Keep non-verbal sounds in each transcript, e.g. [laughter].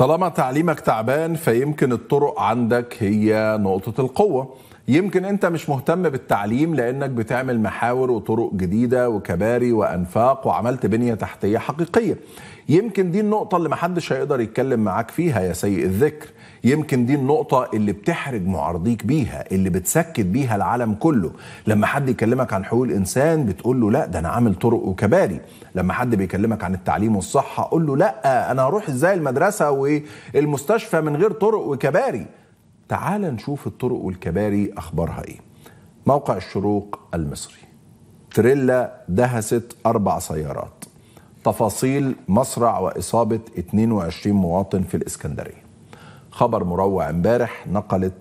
طالما تعليمك تعبان فيمكن الطرق عندك هي نقطة القوة يمكن انت مش مهتم بالتعليم لانك بتعمل محاور وطرق جديده وكباري وانفاق وعملت بنيه تحتيه حقيقيه يمكن دي النقطه اللي محدش هيقدر يتكلم معاك فيها يا سيء الذكر يمكن دي النقطه اللي بتحرج معارضيك بيها اللي بتسكت بيها العالم كله لما حد يكلمك عن حقوق الانسان بتقول له لا ده انا عامل طرق وكباري لما حد بيكلمك عن التعليم والصحه قول له لا انا هروح ازاي المدرسه والمستشفى من غير طرق وكباري تعال نشوف الطرق والكباري اخبارها ايه موقع الشروق المصري تريلا دهست اربع سيارات تفاصيل مصرع وإصابة 22 مواطن في الإسكندرية خبر مروع امبارح نقلت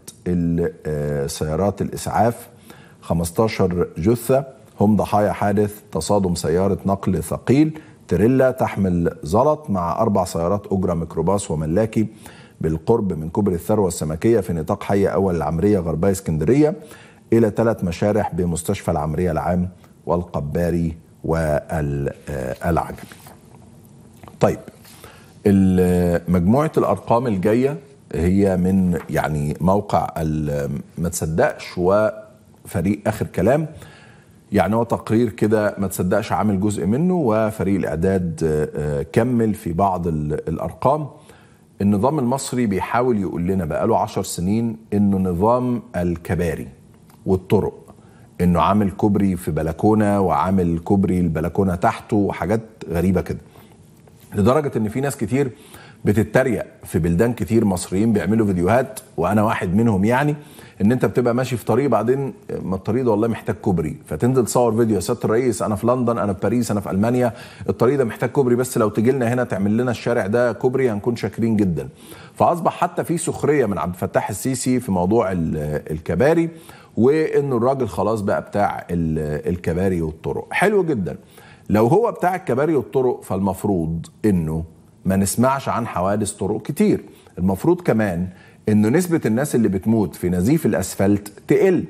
آه، سيارات الإسعاف 15 جثة هم ضحايا حادث تصادم سيارة نقل ثقيل تريلا تحمل زلط مع أربع سيارات أجرة ميكروباص وملاكي بالقرب من كوبري الثروة السمكية في نطاق حي أول العمرية غربية اسكندرية إلى ثلاث مشارح بمستشفى العمرية العام والقباري والعجمي طيب مجموعة الأرقام الجاية هي من يعني موقع ما تصدقش وفريق آخر كلام يعني هو تقرير كده ما تصدقش عامل جزء منه وفريق الإعداد آه، آه، كمل في بعض الأرقام النظام المصري بيحاول يقول لنا بقاله عشر سنين انه نظام الكباري والطرق انه عامل كوبري في بلكونه وعامل كوبري البلكونه تحته وحاجات غريبه كده لدرجه ان في ناس كتير بتتريق في بلدان كتير مصريين بيعملوا فيديوهات وانا واحد منهم يعني ان انت بتبقى ماشي في طريق بعدين ما الطريق ده والله محتاج كوبري فتنزل تصور فيديو يا سياده الرئيس انا في لندن انا في باريس انا في المانيا الطريق ده محتاج كوبري بس لو تجي لنا هنا تعمل لنا الشارع ده كوبري هنكون شاكرين جدا فاصبح حتى في سخريه من عبد الفتاح السيسي في موضوع الكباري وانه الراجل خلاص بقى بتاع الكباري والطرق حلو جدا لو هو بتاع الكباري والطرق فالمفروض انه ما نسمعش عن حوادث طرق كتير المفروض كمان انه نسبه الناس اللي بتموت في نزيف الاسفلت تقل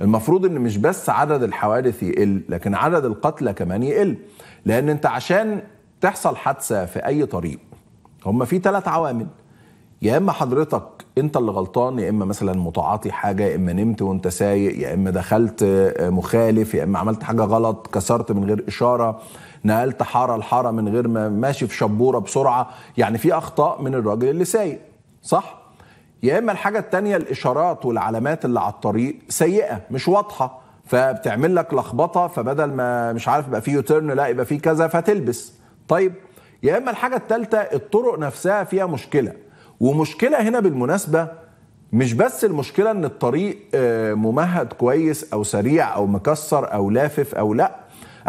المفروض ان مش بس عدد الحوادث يقل لكن عدد القتلى كمان يقل لان انت عشان تحصل حادثه في اي طريق هما في ثلاث عوامل يا اما حضرتك انت اللي غلطان يا اما مثلا متعاطي حاجه يا اما نمت وانت سايق يا اما دخلت آه، مخالف يا اما عملت حاجه غلط كسرت من غير اشاره نقلت حاره لحاره من غير ما ماشي في شبوره بسرعه يعني في اخطاء من الراجل اللي سايق صح يا اما الحاجه الثانيه الاشارات والعلامات اللي على الطريق سيئه مش واضحه فبتعمل لك لخبطه فبدل ما مش عارف يبقى في يوتيرن لا يبقى في كذا فتلبس طيب يا اما الحاجه الثالثه الطرق نفسها فيها مشكله ومشكله هنا بالمناسبه مش بس المشكله ان الطريق آه، ممهد كويس او سريع او مكسر او لافف او لا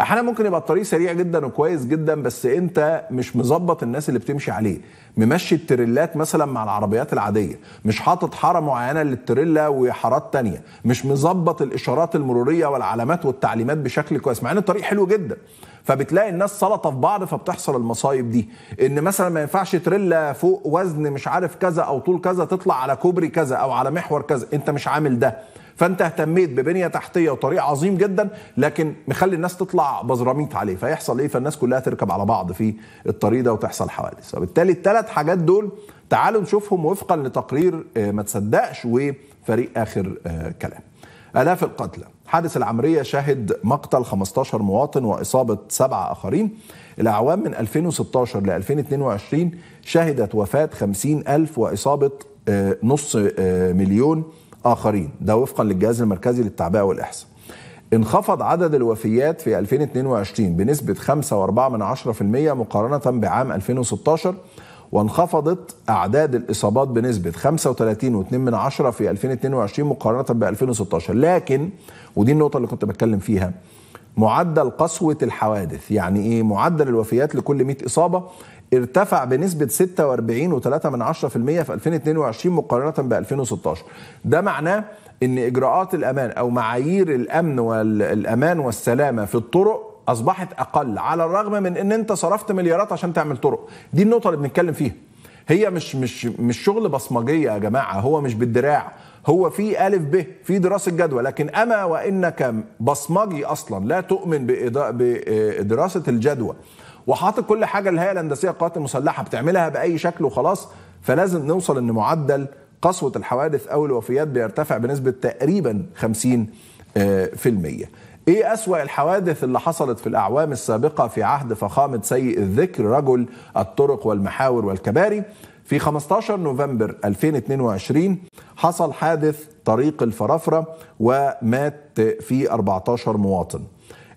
احيانا ممكن يبقى الطريق سريع جدا وكويس جدا بس انت مش مظبط الناس اللي بتمشي عليه ممشي التريلات مثلا مع العربيات العاديه مش حاطط حاره معينه للتريلا وحارات تانية مش مظبط الاشارات المروريه والعلامات والتعليمات بشكل كويس مع ان الطريق حلو جدا فبتلاقي الناس سلطه في بعض فبتحصل المصايب دي ان مثلا ما ينفعش تريلا فوق وزن مش عارف كذا او طول كذا تطلع على كوبري كذا او على محور كذا انت مش عامل ده فانت اهتميت ببنيه تحتيه وطريق عظيم جدا لكن مخلي الناس تطلع بزراميط عليه فيحصل ايه فالناس كلها تركب على بعض في الطريق ده وتحصل حوادث فبالتالي الثلاث حاجات دول تعالوا نشوفهم وفقا لتقرير آه، ما تصدقش وفريق اخر آه، كلام الاف القتلى حادث العمريه شهد مقتل 15 مواطن واصابه سبعه اخرين الاعوام من 2016 ل 2022 شهدت وفاه 50000 واصابه آه، نص مليون آخرين ده وفقا للجهاز المركزي للتعبئة والإحصاء انخفض عدد الوفيات في 2022 بنسبة 5.4% مقارنة بعام 2016 وانخفضت أعداد الإصابات بنسبة 35.2 في 2022 مقارنة ب 2016 لكن ودي النقطة اللي كنت بتكلم فيها معدل قسوة الحوادث يعني إيه معدل الوفيات لكل 100 إصابة ارتفع بنسبة 46.3% في 2022 مقارنة ب 2016 ده معناه ان اجراءات الامان او معايير الامن والامان والسلامة في الطرق اصبحت اقل على الرغم من ان انت صرفت مليارات عشان تعمل طرق دي النقطة اللي بنتكلم فيها هي مش مش مش شغل بصمجيه يا جماعه هو مش بالدراع هو في الف ب في دراسه جدوى لكن اما وانك بصمجي اصلا لا تؤمن بدراسه الجدوى وحاطط كل حاجه الهيئه الهندسيه القوات المسلحه بتعملها باي شكل وخلاص فلازم نوصل ان معدل قسوه الحوادث او الوفيات بيرتفع بنسبه تقريبا 50 آه، في المية ايه اسوأ الحوادث اللي حصلت في الاعوام السابقه في عهد فخامه سيء الذكر رجل الطرق والمحاور والكباري في 15 نوفمبر 2022 حصل حادث طريق الفرافره ومات فيه 14 مواطن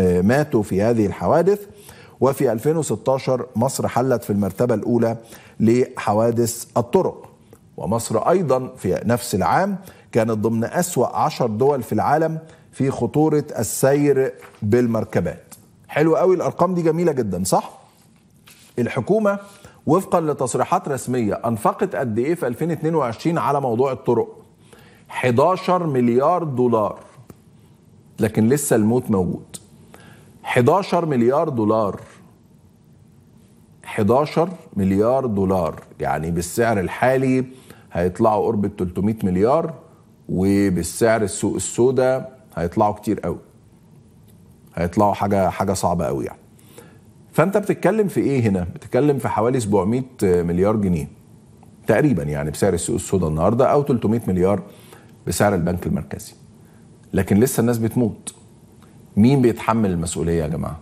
ماتوا في هذه الحوادث وفي 2016 مصر حلت في المرتبة الأولى لحوادث الطرق ومصر أيضا في نفس العام كانت ضمن أسوأ عشر دول في العالم في خطورة السير بالمركبات حلو قوي الأرقام دي جميلة جدا صح؟ الحكومة وفقا لتصريحات رسمية أنفقت قد إيه في 2022 على موضوع الطرق 11 مليار دولار لكن لسه الموت موجود 11 مليار دولار 11 مليار دولار يعني بالسعر الحالي هيطلعوا قرب 300 مليار وبالسعر السوق السوداء هيطلعوا كتير قوي هيطلعوا حاجه حاجه صعبه قوي يعني فانت بتتكلم في ايه هنا بتتكلم في حوالي 700 مليار جنيه تقريبا يعني بسعر السوق السوداء النهارده او 300 مليار بسعر البنك المركزي لكن لسه الناس بتموت مين بيتحمل المسؤوليه يا جماعه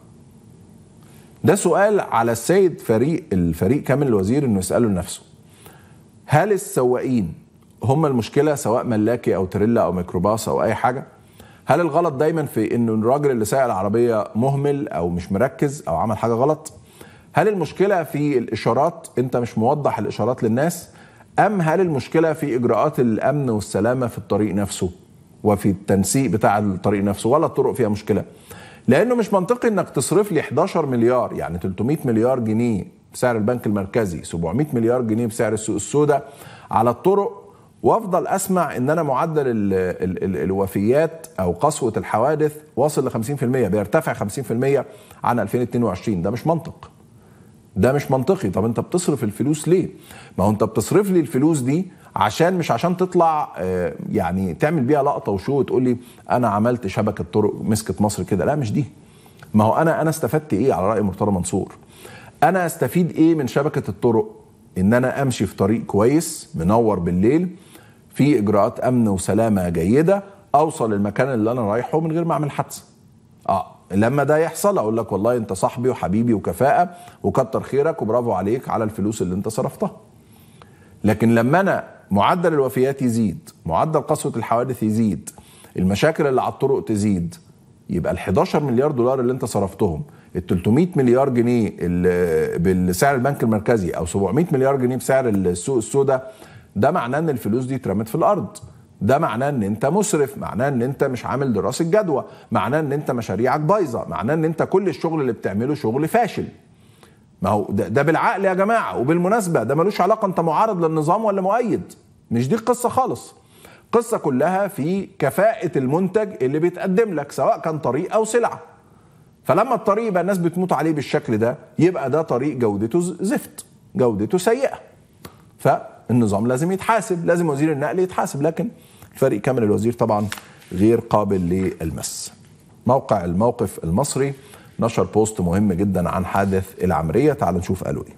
ده سؤال على السيد فريق الفريق كامل الوزير انه يساله لنفسه هل السواقين هم المشكله سواء ملاكي او تريلا او ميكروباص او اي حاجه هل الغلط دايما في انه الراجل اللي سايق العربيه مهمل او مش مركز او عمل حاجه غلط هل المشكله في الاشارات انت مش موضح الاشارات للناس ام هل المشكله في اجراءات الامن والسلامه في الطريق نفسه وفي التنسيق بتاع الطريق نفسه ولا الطرق فيها مشكله لانه مش منطقي انك تصرف لي 11 مليار يعني 300 مليار جنيه بسعر البنك المركزي 700 مليار جنيه بسعر السوق السوداء على الطرق وافضل اسمع ان انا معدل الـ الـ الـ الوفيات او قسوه الحوادث واصل ل 50% بيرتفع 50% عن 2022 ده مش منطق ده مش منطقي طب انت بتصرف الفلوس ليه ما هو انت بتصرف لي الفلوس دي عشان مش عشان تطلع آه، يعني تعمل بيها لقطه وشو وتقول لي انا عملت شبكه طرق مسكت مصر كده لا مش دي ما هو انا انا استفدت ايه على راي مرتضى منصور انا استفيد ايه من شبكه الطرق ان انا امشي في طريق كويس منور بالليل في اجراءات امن وسلامه جيده اوصل المكان اللي انا رايحه من غير ما اعمل حادثه اه لما ده يحصل اقول لك والله انت صاحبي وحبيبي وكفاءه وكتر خيرك وبرافو عليك على الفلوس اللي انت صرفتها لكن لما انا معدل الوفيات يزيد معدل قسوه الحوادث يزيد المشاكل اللي على الطرق تزيد يبقى ال 11 مليار دولار اللي انت صرفتهم ال 300 مليار جنيه بسعر البنك المركزي او 700 مليار جنيه بسعر السوق السوداء ده معناه ان الفلوس دي اترمت في الارض ده معناه ان انت مسرف معناه ان انت مش عامل دراسه جدوى معناه ان انت مشاريعك بايظه معناه ان انت كل الشغل اللي بتعمله شغل فاشل ما هو ده, ده بالعقل يا جماعه وبالمناسبه ده ملوش علاقه انت معارض للنظام ولا مؤيد مش دي القصه خالص القصه كلها في كفاءه المنتج اللي بيتقدم لك سواء كان طريق او سلعه فلما الطريق يبقى الناس بتموت عليه بالشكل ده يبقى ده طريق جودته زفت جودته سيئه ف النظام لازم يتحاسب لازم وزير النقل يتحاسب لكن الفريق كامل الوزير طبعا غير قابل للمس موقع الموقف المصري نشر بوست مهم جدا عن حادث العمرية تعال نشوف قالوا ايه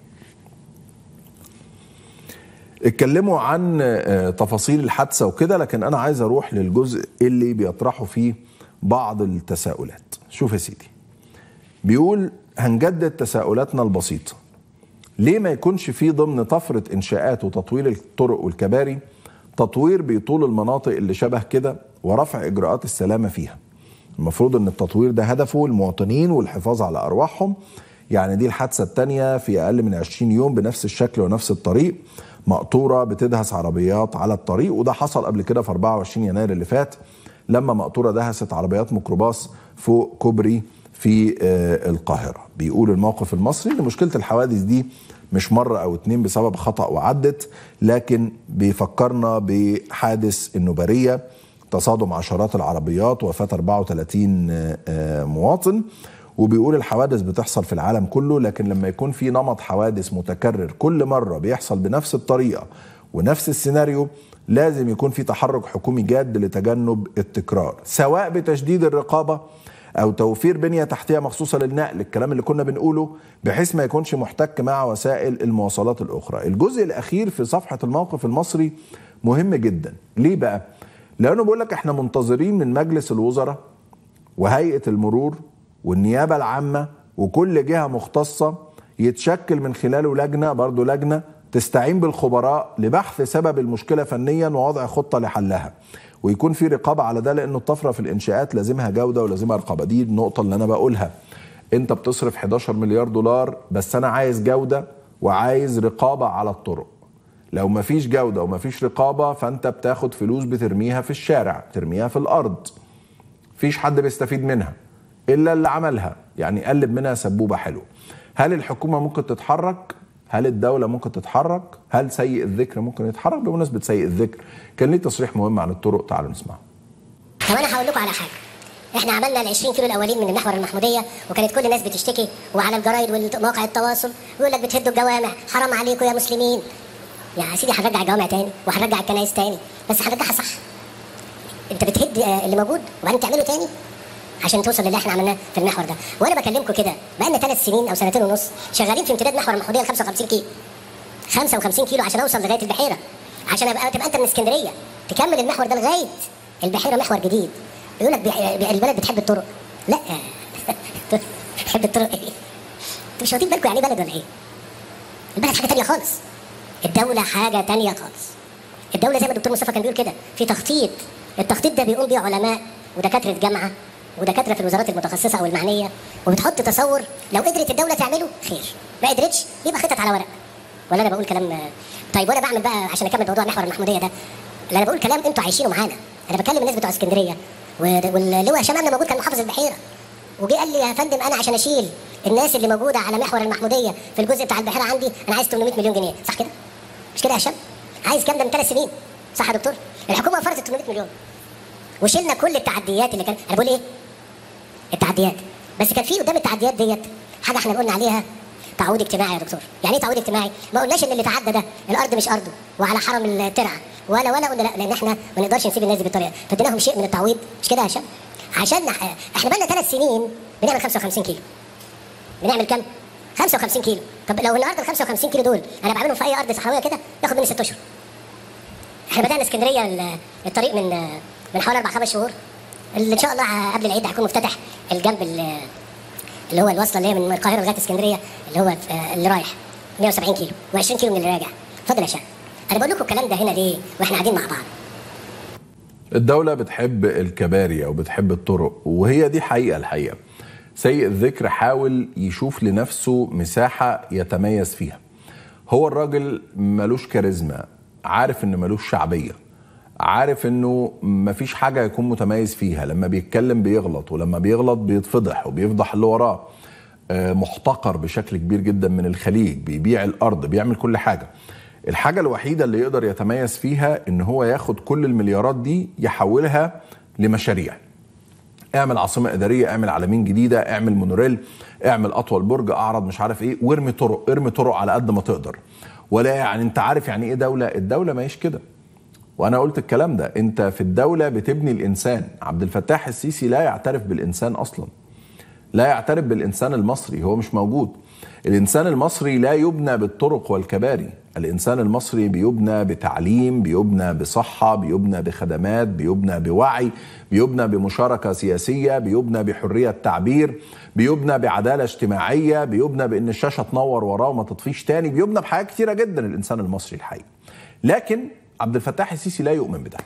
اتكلموا عن آه، تفاصيل الحادثة وكده لكن انا عايز اروح للجزء اللي بيطرحوا فيه بعض التساؤلات شوف يا سيدي بيقول هنجدد تساؤلاتنا البسيطة ليه ما يكونش في ضمن طفره انشاءات وتطويل الطرق والكباري تطوير بيطول المناطق اللي شبه كده ورفع اجراءات السلامه فيها المفروض ان التطوير ده هدفه المواطنين والحفاظ على ارواحهم يعني دي الحادثه الثانيه في اقل من 20 يوم بنفس الشكل ونفس الطريق مقطوره بتدهس عربيات على الطريق وده حصل قبل كده في 24 يناير اللي فات لما مقطوره دهست عربيات ميكروباص فوق كوبري في آه، القاهره بيقول الموقف المصري ان مشكله الحوادث دي مش مرة أو اتنين بسبب خطأ وعدت لكن بيفكرنا بحادث النبارية تصادم عشرات العربيات وفاة 34 آه، آه، مواطن وبيقول الحوادث بتحصل في العالم كله لكن لما يكون في نمط حوادث متكرر كل مرة بيحصل بنفس الطريقة ونفس السيناريو لازم يكون في تحرك حكومي جاد لتجنب التكرار سواء بتشديد الرقابة او توفير بنيه تحتيه مخصوصه للنقل الكلام اللي كنا بنقوله بحيث ما يكونش محتك مع وسائل المواصلات الاخرى الجزء الاخير في صفحه الموقف المصري مهم جدا ليه بقى لانه بيقول لك احنا منتظرين من مجلس الوزراء وهيئه المرور والنيابه العامه وكل جهه مختصه يتشكل من خلاله لجنه برضه لجنه تستعين بالخبراء لبحث سبب المشكله فنيا ووضع خطه لحلها ويكون في رقابه على ده لانه الطفره في الانشاءات لازمها جوده ولازمها رقابه دي النقطه اللي انا بقولها انت بتصرف 11 مليار دولار بس انا عايز جوده وعايز رقابه على الطرق لو مفيش جوده ومفيش رقابه فانت بتاخد فلوس بترميها في الشارع ترميها في الارض فيش حد بيستفيد منها الا اللي عملها يعني قلب منها سبوبه حلوه هل الحكومه ممكن تتحرك هل الدولة ممكن تتحرك؟ هل سيء الذكر ممكن يتحرك؟ بمناسبة سيء الذكر كان ليه تصريح مهم عن الطرق تعالوا نسمعه. طب أنا هقول لكم على حاجة. احنا عملنا ال 20 كيلو الاولين من المحور المحموديه وكانت كل الناس بتشتكي وعلى الجرايد ومواقع التواصل ويقول لك بتهدوا الجوامع حرام عليكم يا مسلمين يا سيدي هنرجع الجوامع تاني وهنرجع الكنائس تاني بس هنرجعها صح انت بتهد اللي موجود وبعدين تعمله تاني عشان توصل للي احنا عملناه في المحور ده وانا بكلمكم كده بقالنا ثلاث سنين او سنتين ونص شغالين في امتداد محور المحموديه 55 كيلو 55 كيلو عشان اوصل لغايه البحيره عشان ابقى تبقى انت من اسكندريه تكمل المحور ده لغايه البحيره محور جديد يقول لك البلد بتحب الطرق لا [laughs] بتحب الطرق ايه انتوا مش واخدين بالكم يعني ايه بلد ولا ايه البلد حاجه ثانيه خالص الدوله حاجه ثانيه خالص الدوله زي ما الدكتور مصطفى كان بيقول كده في تخطيط التخطيط ده بيقوم بيه علماء ودكاتره جامعه ودكاتره في الوزارات المتخصصه او المعنيه وبتحط تصور لو قدرت الدوله تعمله خير ما قدرتش يبقى خطط على ورق ولا انا بقول كلام طيب وانا بعمل بقى عشان اكمل موضوع محور المحموديه ده لا انا بقول كلام انتوا عايشينه معانا انا بكلم الناس بتوع اسكندريه واللواء هشام امن موجود كان محافظ البحيره وجي قال لي يا فندم انا عشان اشيل الناس اللي موجوده على محور المحموديه في الجزء بتاع البحيره عندي انا عايز 800 مليون جنيه صح كده؟ مش كده يا هشام؟ عايز كام ده من ثلاث سنين صح يا دكتور؟ الحكومه فرضت 800 مليون وشلنا كل التعديات اللي كانت انا بقول ايه؟ التعديات بس كان في قدام التعديات ديت حاجه احنا قلنا عليها تعويض اجتماعي يا دكتور يعني ايه تعويض اجتماعي ما قلناش ان اللي تعدى ده الارض مش ارضه وعلى حرم الترعه ولا ولا قلنا لا لان احنا ما نقدرش نسيب الناس بالطريقه فديناهم شيء من التعويض مش كده يا هشام عشان احنا بقى لنا ثلاث سنين بنعمل 55 كيلو بنعمل كام 55 كيلو طب لو النهارده ال 55 كيلو دول انا بعملهم في اي ارض صحراويه كده ياخد مني ست اشهر احنا بدانا اسكندريه الطريق من من حوالي اربع خمس شهور اللي ان شاء الله قبل العيد هيكون مفتتح الجنب اللي هو الوصله اللي هي من القاهره لغايه اسكندريه اللي هو اللي رايح 170 كيلو و20 كيلو من اللي راجع اتفضل يا شيخ انا بقول لكم الكلام ده هنا ليه واحنا قاعدين مع بعض الدولة بتحب الكباري أو بتحب الطرق وهي دي حقيقة الحقيقة سيء الذكر حاول يشوف لنفسه مساحة يتميز فيها هو الراجل ملوش كاريزما عارف إن ملوش شعبية عارف انه مفيش حاجه يكون متميز فيها لما بيتكلم بيغلط ولما بيغلط بيتفضح وبيفضح اللي وراه آه، محتقر بشكل كبير جدا من الخليج بيبيع الارض بيعمل كل حاجه الحاجه الوحيده اللي يقدر يتميز فيها ان هو ياخد كل المليارات دي يحولها لمشاريع اعمل عاصمه اداريه اعمل عالمين جديده اعمل مونوريل اعمل اطول برج اعرض مش عارف ايه وارمي طرق ارمي طرق على قد ما تقدر ولا يعني انت عارف يعني ايه دوله الدوله ما هيش كده وانا قلت الكلام ده انت في الدوله بتبني الانسان عبد الفتاح السيسي لا يعترف بالانسان اصلا لا يعترف بالانسان المصري هو مش موجود الانسان المصري لا يبنى بالطرق والكباري الانسان المصري بيبنى بتعليم بيبنى بصحه بيبنى بخدمات بيبنى بوعي بيبنى بمشاركه سياسيه بيبنى بحريه تعبير بيبنى بعداله اجتماعيه بيبنى بان الشاشه تنور وراه وما تطفيش تاني بيبنى بحاجات كتيره جدا الانسان المصري الحقيقي لكن عبد الفتاح السيسي لا يؤمن بده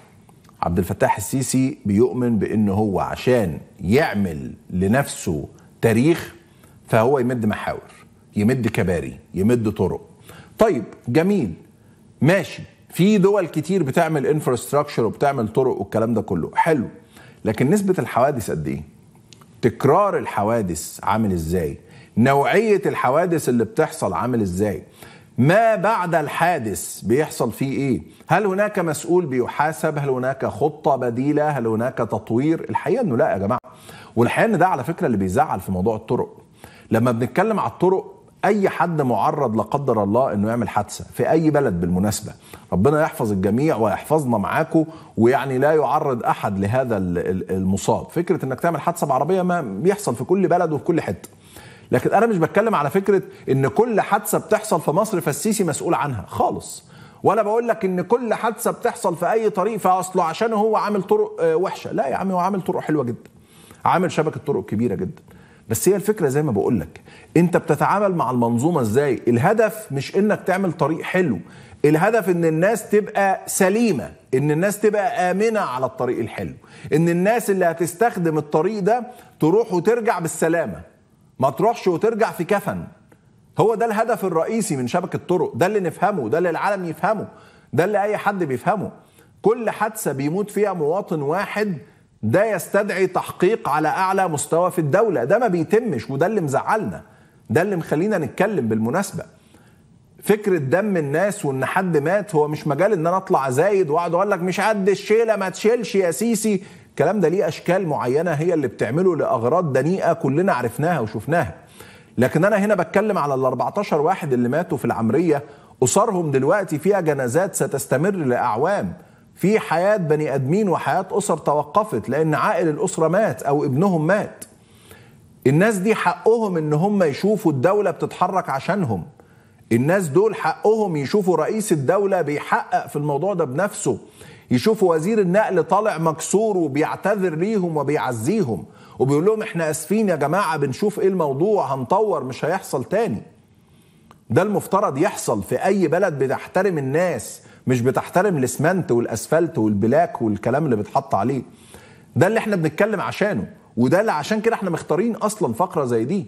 عبد الفتاح السيسي بيؤمن بان هو عشان يعمل لنفسه تاريخ فهو يمد محاور يمد كباري يمد طرق طيب جميل ماشي في دول كتير بتعمل انفراستراكشر وبتعمل طرق والكلام ده كله حلو لكن نسبه الحوادث قد ايه تكرار الحوادث عامل ازاي نوعيه الحوادث اللي بتحصل عامل ازاي ما بعد الحادث بيحصل فيه ايه؟ هل هناك مسؤول بيحاسب؟ هل هناك خطه بديله؟ هل هناك تطوير؟ الحقيقه انه لا يا جماعه. والحقيقه ان ده على فكره اللي بيزعل في موضوع الطرق. لما بنتكلم على الطرق اي حد معرض لا قدر الله انه يعمل حادثه في اي بلد بالمناسبه ربنا يحفظ الجميع ويحفظنا معاكم ويعني لا يعرض احد لهذا المصاب فكره انك تعمل حادثه بعربيه ما بيحصل في كل بلد وفي كل حته لكن انا مش بتكلم على فكره ان كل حادثه بتحصل في مصر فالسيسي مسؤول عنها خالص ولا بقول لك ان كل حادثه بتحصل في اي طريق فاصله عشان هو عامل طرق آه، وحشه لا يا عم هو عامل طرق حلوه جدا عامل شبكه طرق كبيره جدا بس هي الفكره زي ما بقول لك انت بتتعامل مع المنظومه ازاي الهدف مش انك تعمل طريق حلو الهدف ان الناس تبقى سليمه ان الناس تبقى امنه على الطريق الحلو ان الناس اللي هتستخدم الطريق ده تروح وترجع بالسلامه ما تروحش وترجع في كفن هو ده الهدف الرئيسي من شبكة طرق ده اللي نفهمه ده اللي العالم يفهمه ده اللي أي حد بيفهمه كل حادثة بيموت فيها مواطن واحد ده يستدعي تحقيق على أعلى مستوى في الدولة ده ما بيتمش وده اللي مزعلنا ده اللي مخلينا نتكلم بالمناسبة فكرة دم الناس وإن حد مات هو مش مجال إن أنا أطلع زايد وأقعد أقول لك مش قد الشيلة ما تشيلش يا سيسي الكلام ده ليه اشكال معينه هي اللي بتعمله لاغراض دنيئه كلنا عرفناها وشفناها لكن انا هنا بتكلم على ال 14 واحد اللي ماتوا في العمريه اسرهم دلوقتي فيها جنازات ستستمر لاعوام في حياه بني ادمين وحياه اسر توقفت لان عائل الاسره مات او ابنهم مات الناس دي حقهم ان هم يشوفوا الدوله بتتحرك عشانهم الناس دول حقهم يشوفوا رئيس الدوله بيحقق في الموضوع ده بنفسه يشوفوا وزير النقل طالع مكسور وبيعتذر ليهم وبيعزيهم وبيقول لهم احنا اسفين يا جماعه بنشوف ايه الموضوع هنطور مش هيحصل تاني ده المفترض يحصل في اي بلد بتحترم الناس مش بتحترم الاسمنت والاسفلت والبلاك والكلام اللي بيتحط عليه ده اللي احنا بنتكلم عشانه وده اللي عشان كده احنا مختارين اصلا فقره زي دي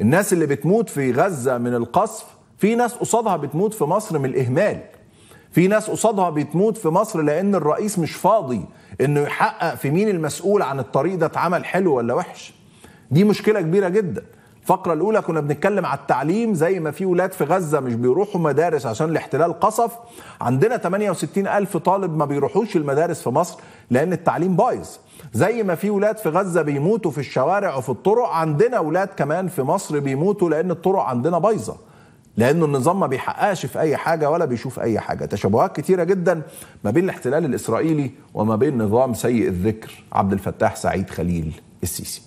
الناس اللي بتموت في غزه من القصف في ناس قصادها بتموت في مصر من الاهمال في ناس قصادها بتموت في مصر لان الرئيس مش فاضي انه يحقق في مين المسؤول عن الطريق ده اتعمل حلو ولا وحش دي مشكله كبيره جدا الفقرة الأولى كنا بنتكلم على التعليم زي ما في ولاد في غزة مش بيروحوا مدارس عشان الاحتلال قصف عندنا 68 ألف طالب ما بيروحوش المدارس في مصر لأن التعليم بايظ زي ما في ولاد في غزة بيموتوا في الشوارع وفي الطرق عندنا ولاد كمان في مصر بيموتوا لأن الطرق عندنا بايظة لانه النظام ما بيحققش في اي حاجه ولا بيشوف اي حاجه تشابهات كتيره جدا ما بين الاحتلال الاسرائيلي وما بين نظام سيء الذكر عبد الفتاح سعيد خليل السيسي